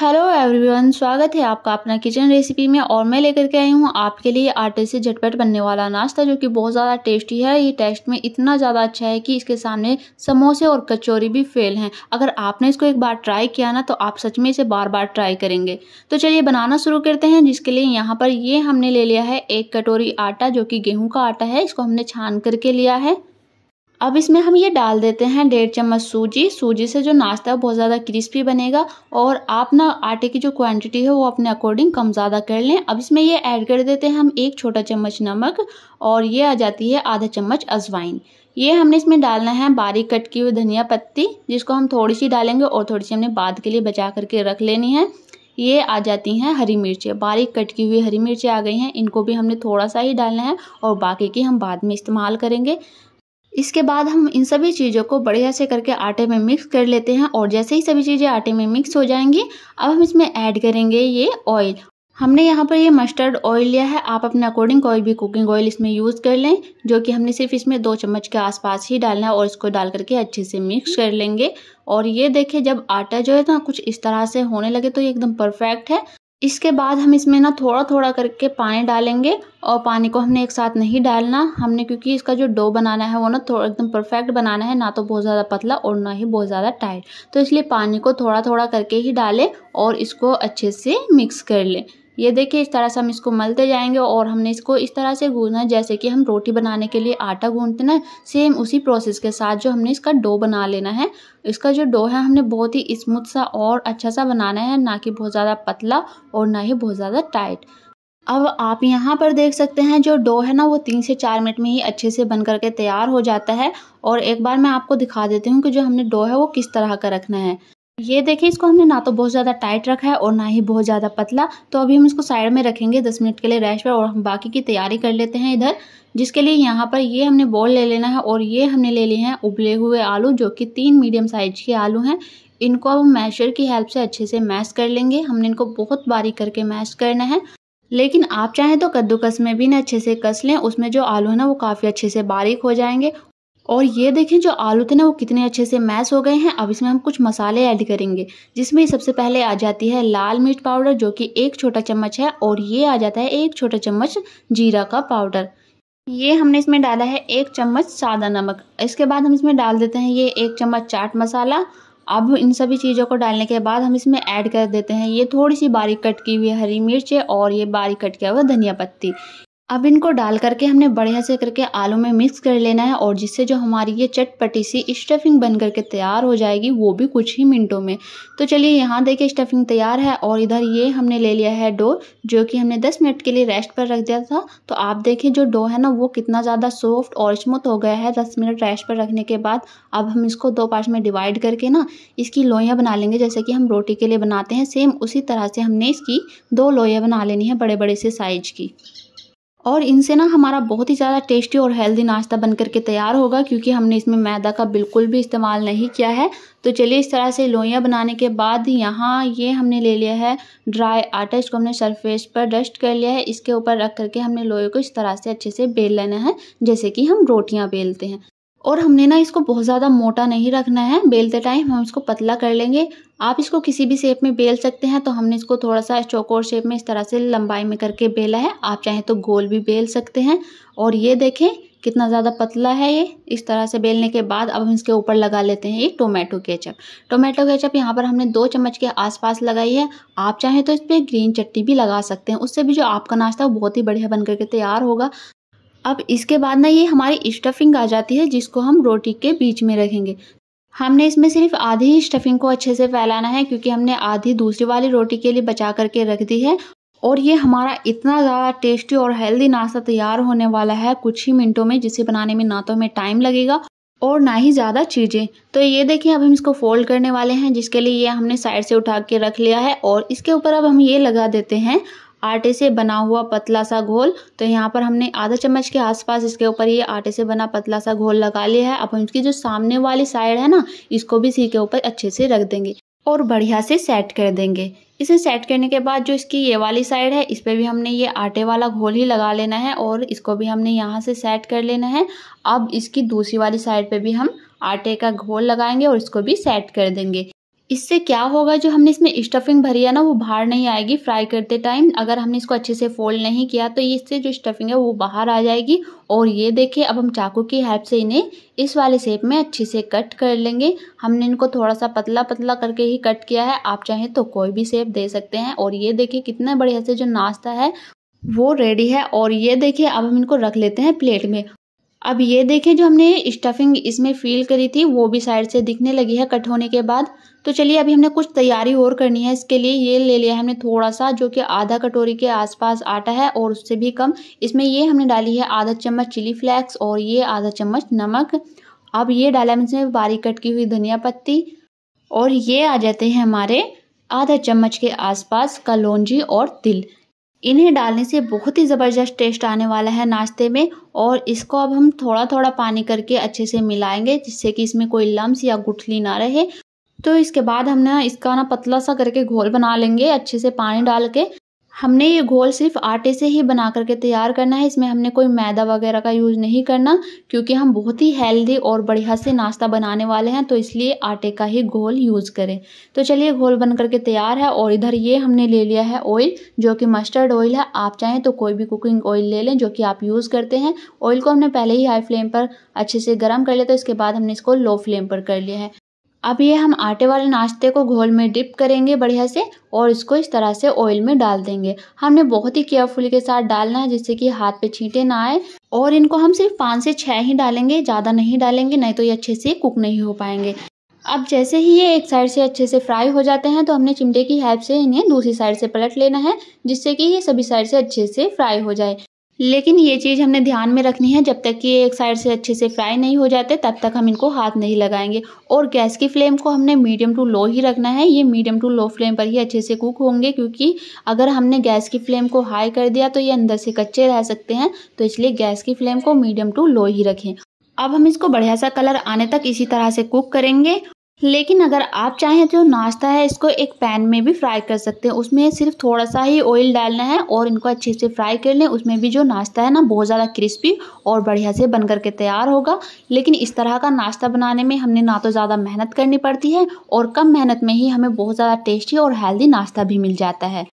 hello everyone स्वागत है आपका अपना किचन रेसिपी में और मैं लेकर के आई हूँ आपके लिए आटे से झटपट बनने वाला नाश्ता जो कि बहुत ज़्यादा टेस्टी है ये टेस्ट में इतना ज़्यादा अच्छा है कि इसके सामने समोसे और कचौरी भी फेल हैं अगर आपने इसको एक बार ट्राई किया ना तो आप सच में इसे बार बार ट्राई करेंगे तो चलिए बनाना शुरू करते हैं जिसके लिए यहाँ पर ये हमने ले लिया है एक कटोरी आटा जो कि गेहूँ का आटा है इसको हमने छान करके लिया है अब इसमें हम ये डाल देते हैं डेढ़ चम्मच सूजी सूजी से जो नाश्ता है बहुत ज़्यादा क्रिस्पी बनेगा और आप ना आटे की जो क्वांटिटी है वो अपने अकॉर्डिंग कम ज़्यादा कर लें अब इसमें ये ऐड कर देते हैं हम एक छोटा चम्मच नमक और ये आ जाती है आधा चम्मच अजवाइन ये हमने इसमें डालना है बारीक कट की हुई धनिया पत्ती जिसको हम थोड़ी सी डालेंगे और थोड़ी सी हमने बाद के लिए बचा करके रख लेनी है ये आ जाती हैं हरी मिर्चें बारीक कट की हुई हरी मिर्चें आ गई हैं इनको भी हमने थोड़ा सा ही डालना है और बाकी की हम बाद में इस्तेमाल करेंगे इसके बाद हम इन सभी चीज़ों को बढ़िया से करके आटे में मिक्स कर लेते हैं और जैसे ही सभी चीज़ें आटे में मिक्स हो जाएंगी अब हम इसमें ऐड करेंगे ये ऑयल हमने यहाँ पर ये मस्टर्ड ऑयल लिया है आप अपने अकॉर्डिंग कोई भी कुकिंग ऑयल इसमें यूज़ कर लें जो कि हमने सिर्फ इसमें दो चम्मच के आसपास ही डालना है और इसको डाल करके अच्छे से मिक्स कर लेंगे और ये देखें जब आटा जो है ना कुछ इस तरह से होने लगे तो ये एकदम परफेक्ट है इसके बाद हम इसमें ना थोड़ा थोड़ा करके पानी डालेंगे और पानी को हमने एक साथ नहीं डालना हमने क्योंकि इसका जो डो बनाना है वो ना थोड़ा एकदम परफेक्ट बनाना है ना तो बहुत ज़्यादा पतला और ना ही बहुत ज़्यादा टाइट तो इसलिए पानी को थोड़ा थोड़ा करके ही डालें और इसको अच्छे से मिक्स कर लें ये देखिए इस तरह से हम इसको मलते जाएंगे और हमने इसको इस तरह से गूंदना है जैसे कि हम रोटी बनाने के लिए आटा गूंदते ना सेम उसी प्रोसेस के साथ जो हमने इसका डो बना लेना है इसका जो डो है हमने बहुत ही स्मूथ सा और अच्छा सा बनाना है ना कि बहुत ज़्यादा पतला और ना ही बहुत ज़्यादा टाइट अब आप यहाँ पर देख सकते हैं जो डो है ना वो तीन से चार मिनट में ही अच्छे से बन करके तैयार हो जाता है और एक बार मैं आपको दिखा देती हूँ कि जो हमने डो है वो किस तरह का रखना है ये देखिए इसको हमने ना तो बहुत ज़्यादा टाइट रखा है और ना ही बहुत ज़्यादा पतला तो अभी हम इसको साइड में रखेंगे दस मिनट के लिए रेस्ट पर और हम बाकी की तैयारी कर लेते हैं इधर जिसके लिए यहाँ पर ये हमने बॉल ले लेना है और ये हमने ले लिए हैं उबले हुए आलू जो कि तीन मीडियम साइज के आलू हैं इनको अब हम मैशर की हेल्प से अच्छे से मैश कर लेंगे हमने इनको बहुत बारीक करके मैश करना है लेकिन आप चाहें तो कद्दूकस में भी ना अच्छे से कस लें उसमें जो आलू है ना वो काफ़ी अच्छे से बारीक हो जाएंगे और ये देखें जो आलू थे ना वो कितने अच्छे से मैश हो गए हैं अब इसमें हम कुछ मसाले ऐड करेंगे जिसमें सबसे पहले आ जाती है लाल मिर्च पाउडर जो कि एक छोटा चम्मच है और ये आ जाता है एक छोटा चम्मच जीरा का पाउडर ये हमने इसमें डाला है एक चम्मच सादा नमक इसके बाद हम इसमें डाल देते हैं ये एक चम्मच चाट मसाला अब इन सभी चीज़ों को डालने के बाद हम इसमें ऐड कर देते हैं ये थोड़ी सी बारीक कट की हुई हरी मिर्च और ये बारीक कट किया हुआ धनिया पत्ती अब इनको डाल करके हमने बढ़िया से करके आलू में मिक्स कर लेना है और जिससे जो हमारी ये चटपटी सी स्टफिंग बन करके तैयार हो जाएगी वो भी कुछ ही मिनटों में तो चलिए यहाँ देखिए स्टफिंग तैयार है और इधर ये हमने ले लिया है डो जो कि हमने 10 मिनट के लिए रेस्ट पर रख दिया था तो आप देखिए जो डो है ना वो कितना ज़्यादा सॉफ्ट और स्मूथ हो गया है दस मिनट रेस्ट पर रखने के बाद अब हम इसको दो पार्ट में डिवाइड करके ना इसकी लोइयाँ बना लेंगे जैसे कि हम रोटी के लिए बनाते हैं सेम उसी तरह से हमने इसकी दो लोहियाँ बना लेनी है बड़े बड़े से साइज की और इनसे ना हमारा बहुत ही ज़्यादा टेस्टी और हेल्दी नाश्ता बन करके तैयार होगा क्योंकि हमने इसमें मैदा का बिल्कुल भी इस्तेमाल नहीं किया है तो चलिए इस तरह से लोइयाँ बनाने के बाद यहाँ ये हमने ले लिया है ड्राई आटा इसको हमने सरफेस पर डस्ट कर लिया है इसके ऊपर रख करके हमने लोहे को इस तरह से अच्छे से बेल लेना है जैसे कि हम रोटियाँ बेलते हैं और हमने ना इसको बहुत ज़्यादा मोटा नहीं रखना है बेलते टाइम हम इसको पतला कर लेंगे आप इसको किसी भी शेप में बेल सकते हैं तो हमने इसको थोड़ा सा चौकोर शेप में इस तरह से लंबाई में करके बेला है आप चाहें तो गोल भी बेल सकते हैं और ये देखें कितना ज़्यादा पतला है ये इस तरह से बेलने के बाद अब हम इसके ऊपर लगा लेते हैं ये टोमेटो केचप टोमेटो केचप यहाँ पर हमने दो चम्मच के आसपास लगाई है आप चाहें तो इस पर ग्रीन चटनी भी लगा सकते हैं उससे भी जो आपका नाश्ता बहुत ही बढ़िया बन करके तैयार होगा अब इसके बाद ना ये हमारी स्टफिंग आ जाती है जिसको हम रोटी के बीच में रखेंगे हमने इसमें सिर्फ आधी ही स्टफिंग को अच्छे से फैलाना है क्योंकि हमने आधी दूसरी वाली रोटी के लिए बचा करके रख दी है और ये हमारा इतना ज़्यादा टेस्टी और हेल्दी नाश्ता तैयार होने वाला है कुछ ही मिनटों में जिसे बनाने में ना तो हमें टाइम लगेगा और ना ही ज़्यादा चीज़ें तो ये देखिए अब हम इसको फोल्ड करने वाले हैं जिसके लिए ये हमने साइड से उठा के रख लिया है और इसके ऊपर अब हम ये लगा देते हैं आटे से बना हुआ पतला सा घोल तो यहाँ पर हमने आधा चम्मच के आसपास इसके ऊपर ये आटे से बना पतला सा घोल लगा लिया है अब हम इसकी जो सामने वाली साइड है ना इसको भी इसी के ऊपर अच्छे से रख देंगे और बढ़िया से सेट कर देंगे इसे सेट करने के बाद जो इसकी ये वाली साइड है इस पर भी हमने ये आटे वाला घोल ही लगा लेना है और इसको भी हमने यहाँ से सेट कर लेना है अब इसकी दूसरी वाली साइड पे भी हम आटे का घोल लगाएंगे और इसको भी सेट कर देंगे इससे क्या होगा जो हमने इसमें स्टफिंग भरी है ना वो बाहर नहीं आएगी फ्राई करते टाइम अगर हमने इसको अच्छे से फोल्ड नहीं किया तो इससे जो स्टफिंग है वो बाहर आ जाएगी और ये देखिए अब हम चाकू की हेल्प से इन्हें इस वाले शेप में अच्छे से कट कर लेंगे हमने इनको थोड़ा सा पतला पतला करके ही कट किया है आप चाहें तो कोई भी शेप दे सकते हैं और ये देखिए कितना बढ़िया से जो नाश्ता है वो रेडी है और ये देखिए अब हम इनको रख लेते हैं प्लेट में अब ये देखें जो हमने स्टफिंग इसमें फील करी थी वो भी साइड से दिखने लगी है कट होने के बाद तो चलिए अभी हमने कुछ तैयारी और करनी है इसके लिए ये ले लिया है हमने थोड़ा सा जो कि आधा कटोरी के आसपास आटा है और उससे भी कम इसमें ये हमने डाली है आधा चम्मच चिली फ्लेक्स और ये आधा चम्मच नमक अब ये डाला है इसमें बारीक कट की हुई धनिया पत्ती और ये आ जाते हैं हमारे आधा चम्मच के आसपास कलौजी और तिल इन्हें डालने से बहुत ही ज़बरदस्त टेस्ट आने वाला है नाश्ते में और इसको अब हम थोड़ा थोड़ा पानी करके अच्छे से मिलाएंगे जिससे कि इसमें कोई लम्स या गुठली ना रहे तो इसके बाद हम ना इसका ना पतला सा करके घोल बना लेंगे अच्छे से पानी डाल के हमने ये घोल सिर्फ आटे से ही बना करके तैयार करना है इसमें हमने कोई मैदा वगैरह का यूज़ नहीं करना क्योंकि हम बहुत ही हेल्दी और बढ़िया से नाश्ता बनाने वाले हैं तो इसलिए आटे का ही घोल यूज़ करें तो चलिए घोल बन करके तैयार है और इधर ये हमने ले लिया है ऑयल जो कि मस्टर्ड ऑयल है आप चाहें तो कोई भी कुकिंग ऑयल ले लें जो कि आप यूज़ करते हैं ऑयल को हमने पहले ही हाई फ्लेम पर अच्छे से गर्म कर लिया तो इसके बाद हमने इसको लो फ्लेम पर कर लिया है अब ये हम आटे वाले नाश्ते को घोल में डिप करेंगे बढ़िया से और इसको इस तरह से ऑयल में डाल देंगे हमने बहुत ही केयरफुल के साथ डालना है जिससे कि हाथ पे छींटे ना आए और इनको हम सिर्फ पाँच से छः ही डालेंगे ज़्यादा नहीं डालेंगे नहीं तो ये अच्छे से कुक नहीं हो पाएंगे अब जैसे ही ये एक साइड से अच्छे से फ्राई हो जाते हैं तो हमने चिमटे की हेल्प से इन्हें दूसरी साइड से पलट लेना है जिससे कि ये सभी साइड से अच्छे से फ्राई हो जाए लेकिन ये चीज़ हमने ध्यान में रखनी है जब तक कि ये एक साइड से अच्छे से फ्राई नहीं हो जाते तब तक हम इनको हाथ नहीं लगाएंगे और गैस की फ्लेम को हमने मीडियम टू लो ही रखना है ये मीडियम टू लो फ्लेम पर ही अच्छे से कुक होंगे क्योंकि अगर हमने गैस की फ्लेम को हाई कर दिया तो ये अंदर से कच्चे रह सकते हैं तो इसलिए गैस की फ्लेम को मीडियम टू लो ही रखें अब हम इसको बढ़िया सा कलर आने तक इसी तरह से कुक करेंगे लेकिन अगर आप चाहें तो नाश्ता है इसको एक पैन में भी फ्राई कर सकते हैं उसमें सिर्फ थोड़ा सा ही ऑयल डालना है और इनको अच्छे से फ्राई कर लें उसमें भी जो नाश्ता है ना बहुत ज़्यादा क्रिस्पी और बढ़िया से बन करके तैयार होगा लेकिन इस तरह का नाश्ता बनाने में हमने ना तो ज़्यादा मेहनत करनी पड़ती है और कम मेहनत में ही हमें बहुत ज़्यादा टेस्टी और हेल्दी नाश्ता भी मिल जाता है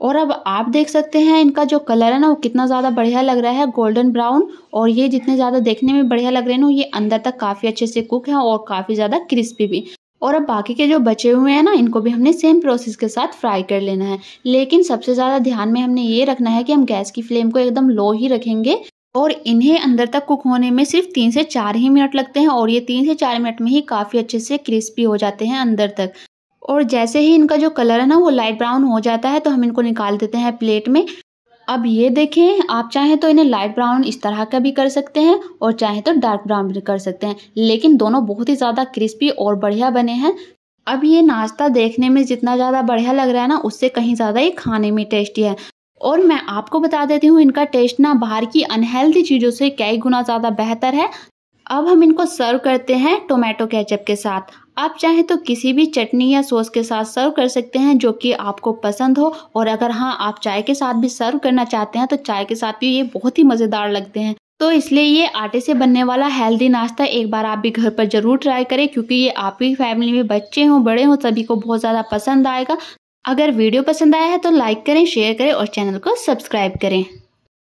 और अब आप देख सकते हैं इनका जो कलर है ना वो कितना ज़्यादा बढ़िया लग रहा है गोल्डन ब्राउन और ये जितने ज़्यादा देखने में बढ़िया लग रहे हैं ना ये अंदर तक काफ़ी अच्छे से कुक हैं और काफ़ी ज़्यादा क्रिस्पी भी और अब बाकी के जो बचे हुए हैं ना इनको भी हमने सेम प्रोसेस के साथ फ्राई कर लेना है लेकिन सबसे ज़्यादा ध्यान में हमने ये रखना है कि हम गैस की फ्लेम को एकदम लो ही रखेंगे और इन्हें अंदर तक कुक होने में सिर्फ तीन से चार ही मिनट लगते हैं और ये तीन से चार मिनट में ही काफ़ी अच्छे से क्रिस्पी हो जाते हैं अंदर तक और जैसे ही इनका जो कलर है ना वो लाइट ब्राउन हो जाता है तो हम इनको निकाल देते हैं प्लेट में अब ये देखें आप चाहें तो इन्हें लाइट ब्राउन इस तरह का भी कर सकते हैं और चाहें तो डार्क ब्राउन भी कर सकते हैं लेकिन दोनों बहुत ही ज़्यादा क्रिस्पी और बढ़िया बने हैं अब ये नाश्ता देखने में जितना ज़्यादा बढ़िया लग रहा है ना उससे कहीं ज़्यादा ये खाने में टेस्टी है और मैं आपको बता देती हूँ इनका टेस्ट ना बाहर की अनहेल्दी चीज़ों से कई गुना ज़्यादा बेहतर है अब हम इनको सर्व करते हैं टोमेटो केचप के साथ आप चाहें तो किसी भी चटनी या सॉस के साथ सर्व कर सकते हैं जो कि आपको पसंद हो और अगर हाँ आप चाय के साथ भी सर्व करना चाहते हैं तो चाय के साथ भी ये बहुत ही मज़ेदार लगते हैं तो इसलिए ये आटे से बनने वाला हेल्दी नाश्ता एक बार आप भी घर पर ज़रूर ट्राई करें क्योंकि ये आपकी फैमिली में बच्चे हों बड़े हों सभी को बहुत ज़्यादा पसंद आएगा अगर वीडियो पसंद आया है तो लाइक करें शेयर करें और चैनल को सब्सक्राइब करें